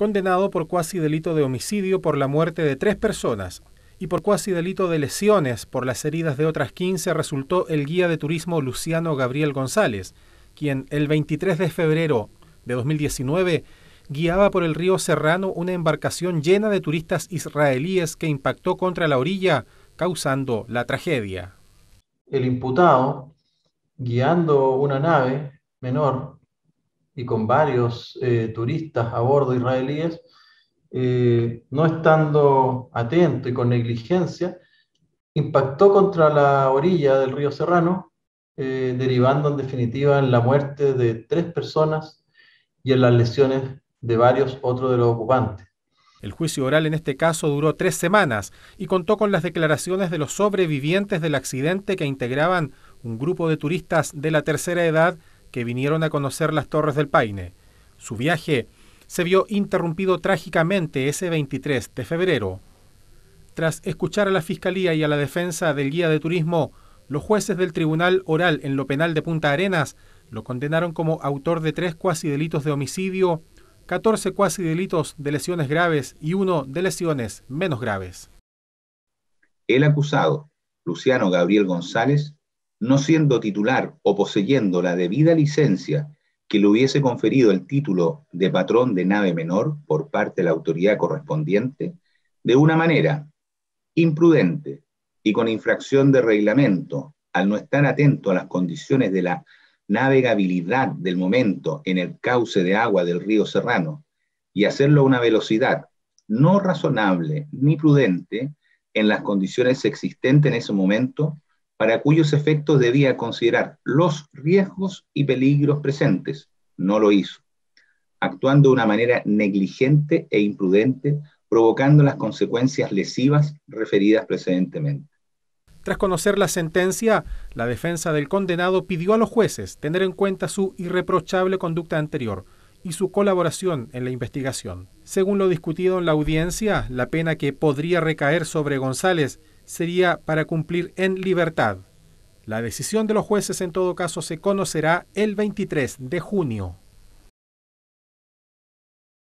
condenado por cuasi delito de homicidio por la muerte de tres personas y por cuasi delito de lesiones por las heridas de otras 15 resultó el guía de turismo Luciano Gabriel González, quien el 23 de febrero de 2019 guiaba por el río Serrano una embarcación llena de turistas israelíes que impactó contra la orilla, causando la tragedia. El imputado, guiando una nave menor y con varios eh, turistas a bordo israelíes, eh, no estando atento y con negligencia, impactó contra la orilla del río Serrano, eh, derivando en definitiva en la muerte de tres personas y en las lesiones de varios otros de los ocupantes. El juicio oral en este caso duró tres semanas y contó con las declaraciones de los sobrevivientes del accidente que integraban un grupo de turistas de la tercera edad que vinieron a conocer las Torres del Paine. Su viaje se vio interrumpido trágicamente ese 23 de febrero. Tras escuchar a la Fiscalía y a la defensa del guía de turismo, los jueces del Tribunal Oral en lo penal de Punta Arenas lo condenaron como autor de tres cuasi delitos de homicidio, 14 cuasi delitos de lesiones graves y uno de lesiones menos graves. El acusado, Luciano Gabriel González, no siendo titular o poseyendo la debida licencia que le hubiese conferido el título de patrón de nave menor por parte de la autoridad correspondiente, de una manera imprudente y con infracción de reglamento, al no estar atento a las condiciones de la navegabilidad del momento en el cauce de agua del río Serrano y hacerlo a una velocidad no razonable ni prudente en las condiciones existentes en ese momento, para cuyos efectos debía considerar los riesgos y peligros presentes. No lo hizo, actuando de una manera negligente e imprudente, provocando las consecuencias lesivas referidas precedentemente. Tras conocer la sentencia, la defensa del condenado pidió a los jueces tener en cuenta su irreprochable conducta anterior y su colaboración en la investigación. Según lo discutido en la audiencia, la pena que podría recaer sobre González sería para cumplir en libertad. La decisión de los jueces en todo caso se conocerá el 23 de junio.